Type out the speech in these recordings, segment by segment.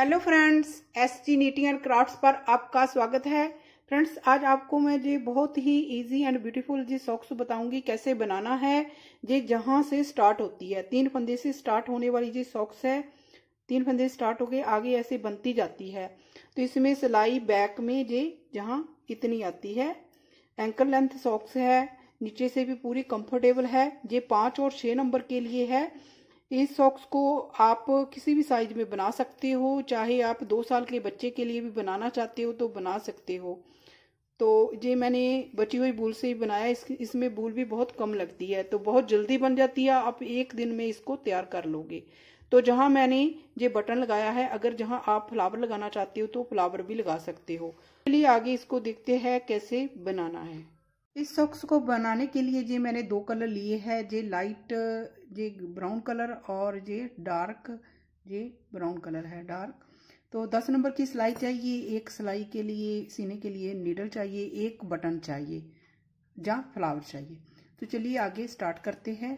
hello friends S G knitting and crafts पर आपका स्वागत है फ्रेंड्स आज आपको मैं जी बहुत ही इजी एंड ब्यूटीफुल जी सॉक्स बताऊंगी कैसे बनाना है ये जहां से स्टार्ट होती है तीन फंदे से स्टार्ट होने वाली जी सॉक्स है तीन फंदे स्टार्ट हो गए आगे ऐसे बनती जाती है तो इसमें सिलाई बैक में जे जहाँ इतनी आती है एंकल लेंथ सॉक्स है नीचे से भी पूरी कंफर्टेबल है ये पांच और छह नंबर के लिए है इस सॉक्स को आप किसी भी साइज में बना सकते हो चाहे आप दो साल के बच्चे के लिए भी बनाना चाहते हो तो बना सकते हो तो ये मैंने बची हुई बूल से ही बनाया इस इसमें बूल भी बहुत कम लगती है तो बहुत जल्दी बन जाती है आप एक दिन में इसको तैयार कर लोगे तो जहाँ मैंने ये बटन लगाया है अगर जहाँ आप फ्लावर लगाना चाहते हो तो फ्लावर भी लगा सकते हो चलिए आगे इसको देखते हैं कैसे बनाना है इस सॉक्स को बनाने के लिए जी मैंने दो कलर लिए है जे लाइट जे ब्राउन कलर और जे डार्क जे ब्राउन कलर है डार्क तो दस नंबर की सिलाई चाहिए एक सिलाई के लिए सीने के लिए नीडल चाहिए एक बटन चाहिए या फ्लावर चाहिए तो चलिए आगे स्टार्ट करते हैं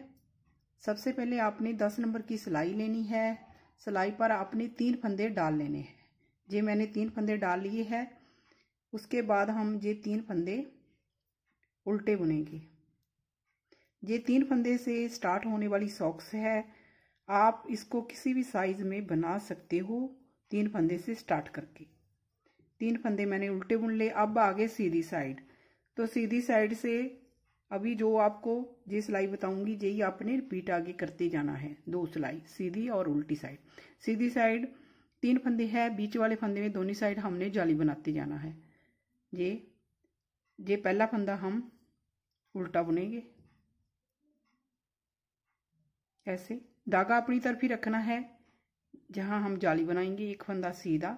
सबसे पहले आपने दस नंबर की सिलाई लेनी है सिलाई पर आपने तीन फंदे डाल लेने हैं जे मैंने तीन फंदे डाल लिए है उसके बाद हम ये तीन फंदे उल्टे बुनेंगे ये तीन फंदे से स्टार्ट होने वाली सॉक्स है आप इसको किसी भी साइज में बना सकते हो तीन फंदे से स्टार्ट करके तीन फंदे मैंने उल्टे बुन ले अब आगे सीधी साइड तो सीधी साइड से अभी जो आपको ये सिलाई बताऊंगी यही आपने रिपीट आगे करते जाना है दो सिलाई सीधी और उल्टी साइड सीधी साइड तीन फंदे है बीच वाले फंदे में दोनों साइड हमने जाली बनाते जाना है ये ये पहला फंदा हम उल्टा बुनेंगे ऐसे धागा अपनी तरफ ही रखना है जहां हम जाली बनाएंगे एक फंदा सीधा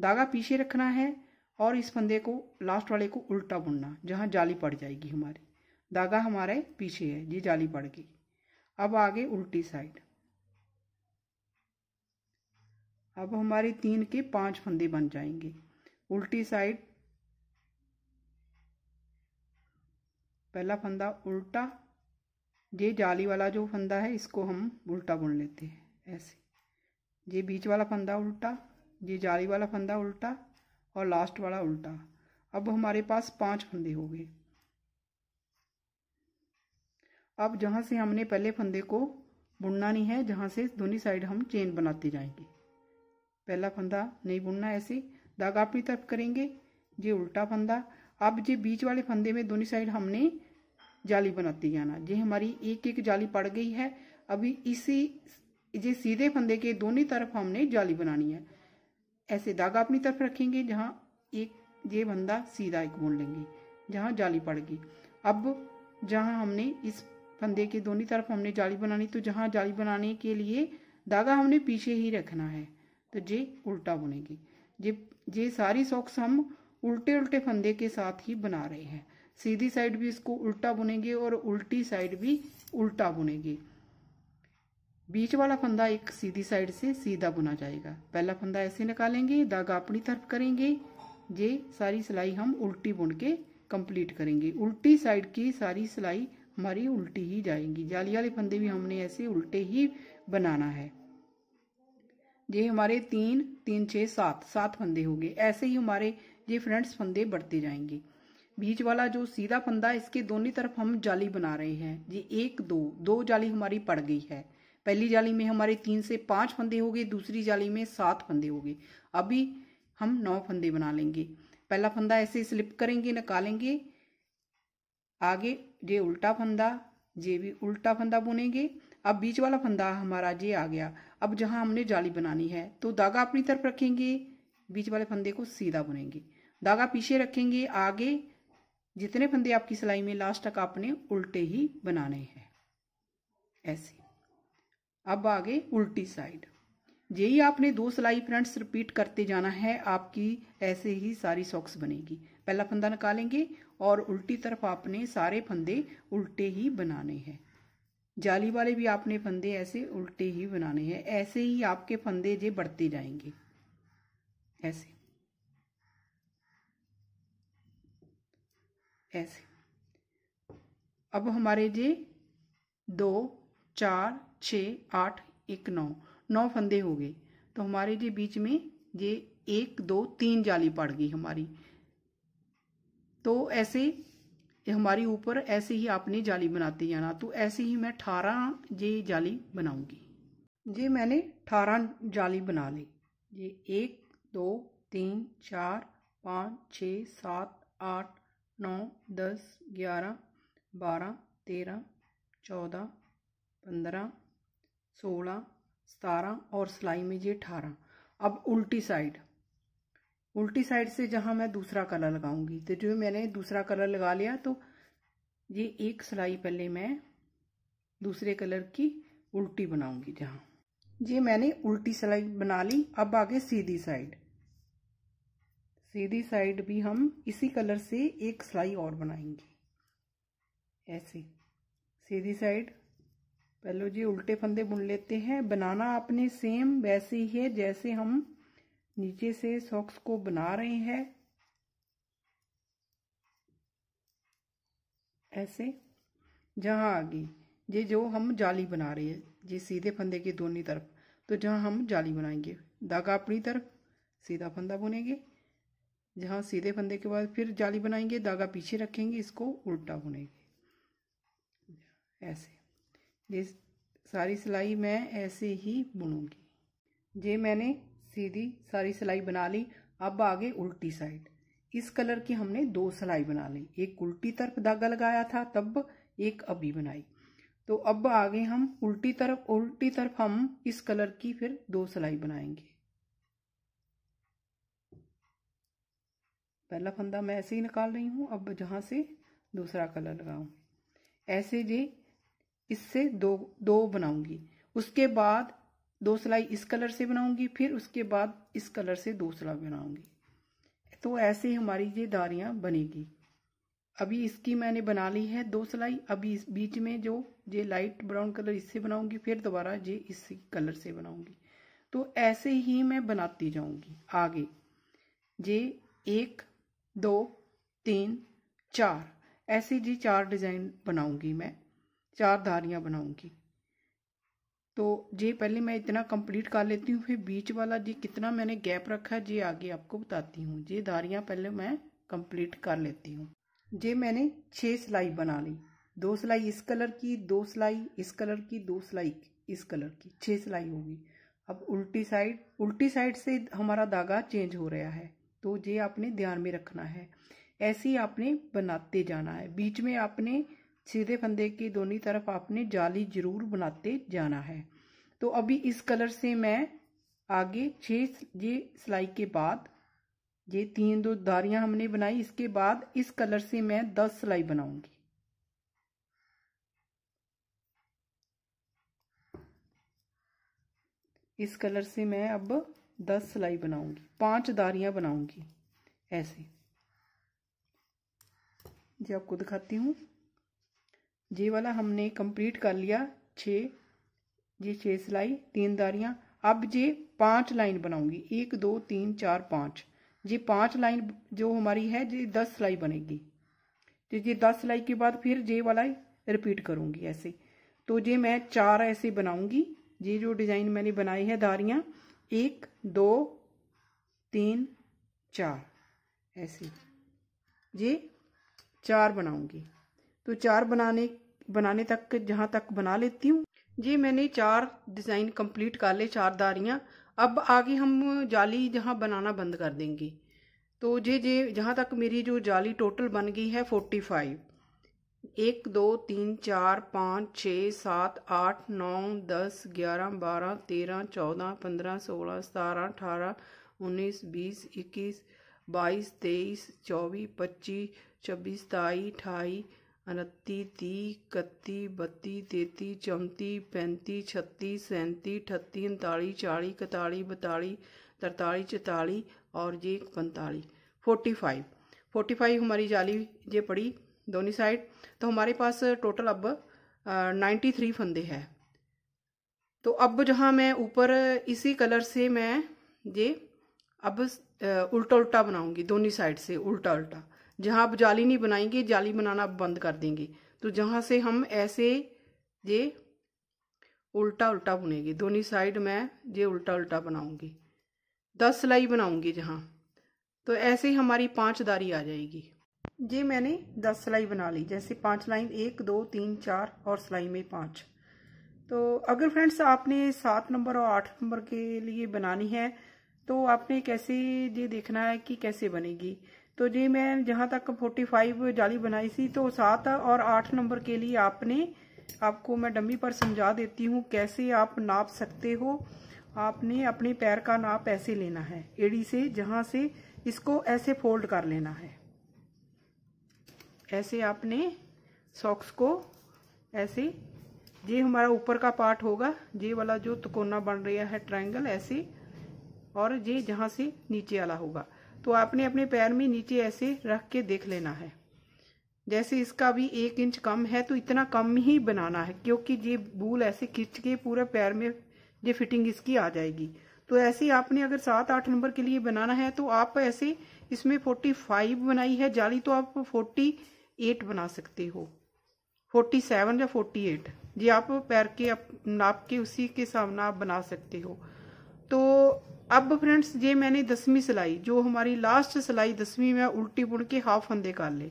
धागा पीछे रखना है और इस फंदे को लास्ट वाले को उल्टा बुनना जहां जाली पड़ जाएगी हमारी धागा हमारे पीछे है ये जाली पड़ गई अब आगे उल्टी साइड अब हमारे तीन के पांच फंदे बन जाएंगे उल्टी साइड पहला फंदा उल्टा ये जाली वाला जो फंदा है इसको हम उल्टा बुन लेते हैं ऐसे ये बीच वाला फंदा उल्टा ये जाली वाला फंदा उल्टा और लास्ट वाला उल्टा अब हमारे पास पांच फंदे हो गए अब जहाँ से हमने पहले फंदे को बुनना नहीं है जहाँ से दोनों साइड हम चेन बनाते जाएंगे पहला फंदा नहीं बुनना ऐसे धागा अपनी तरफ करेंगे ये उल्टा फंदा अब जो बीच वाले फंदे में दोनों साइड हमने जाली बनाती जाना ये हमारी एक एक जाली पड़ गई है अभी इसी ये सीधे फंदे के दोनों तरफ हमने जाली बनानी है ऐसे धागा अपनी तरफ रखेंगे जहाँ एक ये फंदा सीधा एक मोड़ लेंगे जहाँ जाली पड़ गई अब जहाँ हमने इस फंदे के दोनों तरफ हमने जाली बनानी तो जहाँ जाली बनाने के लिए धागा हमने पीछे ही रखना है तो ये उल्टा बुनेंगे ये ये सारी सॉक्स हम उल्टे उल्टे फंदे के साथ ही बना रहे हैं सीधी साइड भी इसको उल्टा बुनेंगे और उल्टी साइड भी उल्टा बुनेंगे बीच वाला फंदा एक सीधी साइड से सीधा बुना जाएगा पहला फंदा ऐसे निकालेंगे धागा अपनी तरफ करेंगे ये सारी सिलाई हम उल्टी बुन के कंप्लीट करेंगे उल्टी साइड की सारी सिलाई हमारी उल्टी ही जाएगी जाली वाले फंदे भी हमने ऐसे उल्टे ही बनाना है ये हमारे तीन तीन छः सात सात फंदे होंगे ऐसे ही हमारे ये फ्रेंड्स फंदे बढ़ते जाएंगे बीच वाला जो सीधा फंदा इसके दोनों तरफ हम जाली बना रहे हैं ये एक दो दो जाली हमारी पड़ गई है पहली जाली में हमारे तीन से पांच फंदे हो गए दूसरी जाली में सात फंदे हो गए अभी हम नौ फंदे बना लेंगे पहला फंदा ऐसे स्लिप करेंगे निकालेंगे आगे ये उल्टा फंदा ये भी उल्टा फंदा बुनेंगे अब बीच वाला फंदा हमारा ये आ गया अब जहाँ हमने जाली बनानी है तो धागा अपनी तरफ रखेंगे बीच वाले फंदे को सीधा बुनेंगे धागा पीछे रखेंगे आगे जितने फंदे आपकी सिलाई में लास्ट तक आपने उल्टे ही बनाने हैं ऐसे अब आगे उल्टी साइड यही आपने दो सिलाई फ्रंट्स रिपीट करते जाना है आपकी ऐसे ही सारी सॉक्स बनेगी पहला फंदा निकालेंगे और उल्टी तरफ आपने सारे फंदे उल्टे ही बनाने हैं जाली वाले भी आपने फंदे ऐसे उल्टे ही बनाने हैं ऐसे ही आपके फंदे जे बढ़ते जाएंगे ऐसे ऐसे अब हमारे जी दो चार छ आठ एक नौ नौ फंदे हो गए तो हमारे जी बीच में ये एक दो तीन जाली पड़ गई हमारी तो ऐसे हमारी ऊपर ऐसे ही आपने जाली बनाते जाना तो ऐसे ही मैं अठारह ये जाली बनाऊंगी जी मैंने अठारह जाली बना ली ये एक दो तीन चार पाँच छ सात आठ नौ दस ग्यारह बारह तेरह चौदह पंद्रह सोलह सतारह और सिलाई में ये अठारह अब उल्टी साइड उल्टी साइड से जहाँ मैं दूसरा कलर लगाऊंगी तो जो मैंने दूसरा कलर लगा लिया तो ये एक सिलाई पहले मैं दूसरे कलर की उल्टी बनाऊंगी जहाँ ये मैंने उल्टी सिलाई बना ली अब आगे सीधी साइड सीधी साइड भी हम इसी कलर से एक सिलाई और बनाएंगे ऐसे सीधी साइड पहले जी उल्टे फंदे बुन लेते हैं बनाना आपने सेम वैसे ही है जैसे हम नीचे से सॉक्स को बना रहे हैं ऐसे जहाँ आगे ये जो हम जाली बना रहे हैं ये सीधे फंदे के दोनों तरफ तो जहाँ हम जाली बनाएंगे धागा अपनी तरफ सीधा फंदा बुनेंगे जहाँ सीधे फंदे के बाद फिर जाली बनाएंगे धागा पीछे रखेंगे इसको उल्टा बुनेंगे ऐसे ये सारी सिलाई मैं ऐसे ही बुनूंगी ये मैंने सीधी सारी सिलाई बना ली अब आगे उल्टी साइड इस कलर की हमने दो सिलाई बना ली एक उल्टी तरफ धागा लगाया था तब एक अभी बनाई तो अब आगे हम उल्टी तरफ उल्टी तरफ हम इस कलर की फिर दो सिलाई बनाएंगे पहला फंदा मैं ऐसे ही निकाल रही हूँ अब जहाँ से दूसरा कलर लगाऊंगी ऐसे जे इससे दो दो बनाऊंगी उसके बाद दो सिलाई इस कलर से बनाऊंगी फिर उसके बाद इस कलर से दो सिलाई बनाऊंगी तो ऐसे ही हमारी ये दारियाँ बनेगी अभी इसकी मैंने बना ली है दो सिलाई अभी इस बीच में जो ये लाइट ब्राउन कलर इससे बनाऊंगी फिर दोबारा ये इसी कलर से बनाऊंगी तो ऐसे ही मैं बनाती जाऊंगी आगे ये एक दो तीन चार ऐसी जी चार डिज़ाइन बनाऊंगी मैं चार धारियां बनाऊंगी तो ये पहले मैं इतना कंप्लीट कर लेती हूँ फिर बीच वाला जी कितना मैंने गैप रखा है जी आगे आपको बताती हूँ जी धारियाँ पहले मैं कंप्लीट कर लेती हूँ जे मैंने छः सिलाई बना ली दो सिलाई इस कलर की दो सिलाई इस कलर की दो सिलाई इस कलर की छः सिलाई होगी अब उल्टी साइड उल्टी साइड से हमारा धागा चेंज हो रहा है तो ये आपने ध्यान में रखना है ऐसे ही आपने बनाते जाना है बीच में आपने सीधे फंदे की दोनों तरफ आपने जाली जरूर बनाते जाना है तो अभी इस कलर से मैं आगे छह ये सिलाई के बाद ये तीन दो धारियां हमने बनाई इसके बाद इस कलर से मैं दस सिलाई बनाऊंगी इस कलर से मैं अब दस सिलाई बनाऊंगी पांच दारियां बनाऊंगी ऐसे जी आपको दिखाती हूँ ये वाला हमने कंप्लीट कर लिया छ ये छः सिलाई तीन दारियाँ अब ये पांच लाइन बनाऊंगी एक दो तीन चार पाँच ये पांच लाइन जो हमारी है ये दस सिलाई बनेगी तो ये दस सिलाई के बाद फिर जे वाला रिपीट करूँगी ऐसे तो ये मैं चार ऐसे बनाऊंगी ये जो डिज़ाइन मैंने बनाई है दारियाँ एक दो तीन चार ऐसे ये चार बनाऊंगी तो चार बनाने बनाने तक जहाँ तक बना लेती हूँ जी मैंने चार डिज़ाइन कंप्लीट कर ले चार दारियाँ अब आगे हम जाली जहाँ बनाना बंद कर देंगे तो जी जे जहाँ तक मेरी जो जाली टोटल बन गई है फोर्टी फाइव एक दो तीन चार पाँच छः सात आठ नौ दस ग्यारह बारह तेरह चौदह पंद्रह सोलह सतारह अठारह उन्नीस बीस इक्कीस बाईस तेईस चौबीस पच्चीस छब्बीस सताई अठाई उनतीस तीस इकतीस बत्तीस तैंतीस चौंतीस पैंतीस छत्तीस सैंतीस अठत्तीस उनतालीस चालीस इकतालीस बतालीस तरतालीस चौताली और ये पैंतालीस फोर्टी फाइव फोर्टी फाइव हमारी जाली ये पड़ी दोनों साइड तो हमारे पास टोटल अब नाइन्टी थ्री फंदे हैं तो अब जहाँ मैं ऊपर इसी कलर से मैं ये अब उल्टा उल्टा बनाऊंगी दोनों साइड से उल्टा उल्टा जहाँ अब जाली नहीं बनाएंगे जाली बनाना अब बंद कर देंगे तो जहाँ से हम ऐसे ये उल्टा उल्टा बुनेंगे दोनों साइड मैं ये उल्टा उल्टा बनाऊंगी दस सिलाई बनाऊंगी जहाँ तो ऐसे ही हमारी पांच दारी आ जाएगी ये मैंने दस सिलाई बना ली जैसे पांच लाइन एक दो तीन चार और सिलाई में पांच तो अगर फ्रेंड्स आपने सात नंबर और आठ नंबर के लिए बनानी है तो आपने कैसे ये देखना है कि कैसे बनेगी तो जी मैं जहाँ तक 45 जाली बनाई थी तो सात और आठ नंबर के लिए आपने आपको मैं डमी पर समझा देती हूँ कैसे आप नाप सकते हो आपने अपने पैर का नाप ऐसे लेना है एड़ी से जहाँ से इसको ऐसे फोल्ड कर लेना है ऐसे आपने सॉक्स को ऐसे ये हमारा ऊपर का पार्ट होगा ये वाला जो तकोना बन रहा है ट्रायंगल ऐसे और ये जहाँ से नीचे वाला होगा तो आपने अपने पैर में नीचे ऐसे रख के देख लेना है जैसे इसका भी एक इंच कम है तो इतना कम ही बनाना है क्योंकि ये बूल ऐसे खींच के पूरे पैर में ये फिटिंग इसकी आ जाएगी तो ऐसे आपने अगर सात आठ नंबर के लिए बनाना है तो आप ऐसे इसमें फोर्टी फाइव बनाई है जाली तो आप फोर्टी एट बना सकते हो फोर्टी सेवन या फोर्टी एट जी आप पैर के नाप के उसी के सामना आप बना सकते हो तो अब फ्रेंड्स ये मैंने दसवीं सिलाई जो हमारी लास्ट सिलाई दसवीं में उल्टी बुन के हाफ फंदे कर ले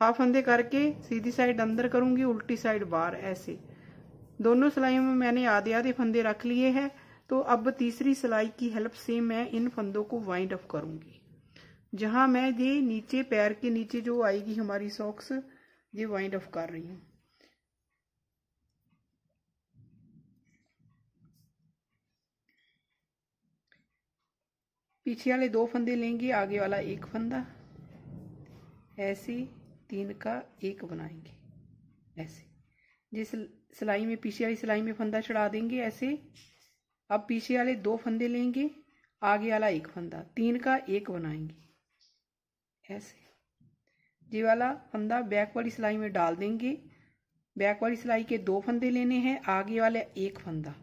हाफ फंदे करके सीधी साइड अंदर करूंगी उल्टी साइड बाहर ऐसे दोनों सिलाइयों में मैंने आधे आधे फंदे रख लिए हैं तो अब तीसरी सिलाई की हेल्प से मैं इन फंदों को वाइंड अप करूंगी जहाँ मैं ये नीचे पैर के नीचे जो आएगी हमारी सॉक्स ये वाइंड ऑफ कर रही हूँ पीछे वाले दो फंदे लेंगे आगे वाला एक फंदा ऐसे तीन का एक बनाएंगे ऐसे जिस सिलाई में पीछे वाली सिलाई में फंदा चढ़ा देंगे ऐसे अब पीछे वाले दो फंदे लेंगे आगे वाला एक फंदा तीन का एक बनाएंगे ऐसे ये वाला फंदा बैक वाली सिलाई में डाल देंगे बैक वाली सिलाई के दो फंदे लेने हैं आगे वाले एक फंदा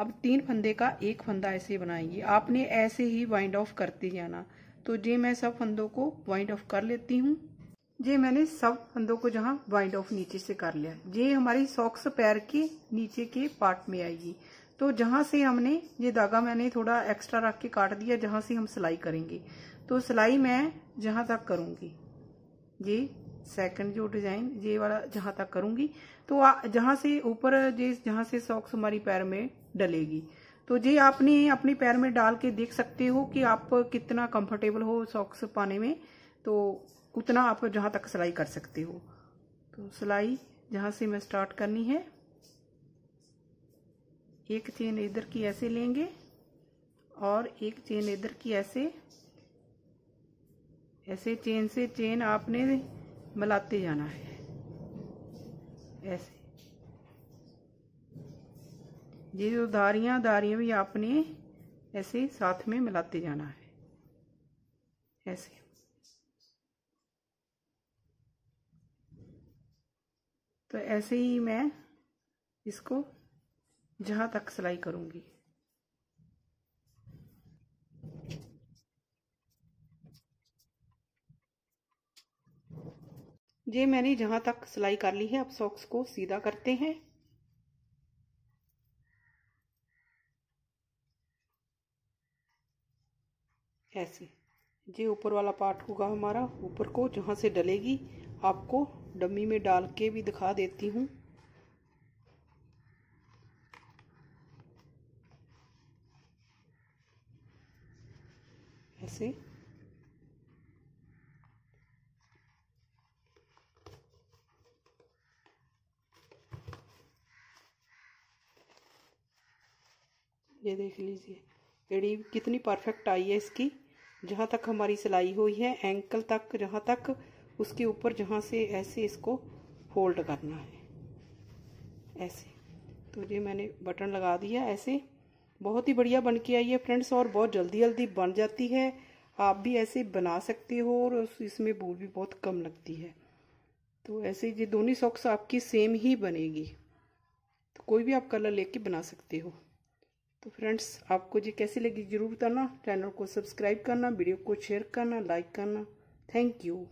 अब तीन फंदे का एक फंदा ऐसे बनाएंगे आपने ऐसे ही वाइंड ऑफ करते जाना तो जे मैं सब फंदों को वाइंड ऑफ कर लेती हूँ जे मैंने सब फंदों को जहाँ वाइंड ऑफ नीचे से कर लिया ये हमारी सॉक्स पैर के नीचे के पार्ट में आएगी तो जहाँ से हमने ये धागा मैंने थोड़ा एक्स्ट्रा रख के काट दिया जहाँ से हम सिलाई करेंगे तो सिलाई मैं जहाँ तक करूँगी ये सेकंड जो डिज़ाइन ये वाला जहाँ तक करूँगी तो जहाँ से ऊपर ये जहाँ से सॉक्स हमारी पैर में डलेगी तो ये आपने अपने पैर में डाल के देख सकते हो कि आप कितना कंफर्टेबल हो सॉक्स पाने में तो उतना आप जहाँ तक सिलाई कर सकते हो तो सिलाई जहाँ से मैं स्टार्ट करनी है एक चेन इधर की ऐसे लेंगे और एक चेन इधर की ऐसे ऐसे चेन से चेन आपने मिलाते जाना है ऐसे ये जो धारियां धारियां भी आपने ऐसे साथ में मिलाते जाना है ऐसे तो ऐसे ही मैं इसको जहाँ तक सिलाई करूँगी ये मैंने जहाँ तक सिलाई कर ली है अब सॉक्स को सीधा करते हैं ऐसे ये ऊपर वाला पार्ट होगा हमारा ऊपर को जहाँ से डलेगी आपको डमी में डाल के भी दिखा देती हूँ ऐसे देख लीजिए एड़ी कितनी परफेक्ट आई है इसकी जहाँ तक हमारी सिलाई हुई है एंकल तक जहाँ तक उसके ऊपर जहाँ से ऐसे इसको फोल्ड करना है ऐसे तो ये मैंने बटन लगा दिया ऐसे बहुत ही बढ़िया बन के आई है फ्रेंड्स और बहुत जल्दी जल्दी बन जाती है आप भी ऐसे बना सकते हो और इसमें भूल भी बहुत कम लगती है तो ऐसे ये दोनों सॉक्स आपकी सेम ही बनेगी तो कोई भी आप कलर लेके बना सकते हो तो फ्रेंड्स आपको जी कैसी लगी ज़रूर बताना चैनल को सब्सक्राइब करना वीडियो को शेयर करना लाइक करना थैंक यू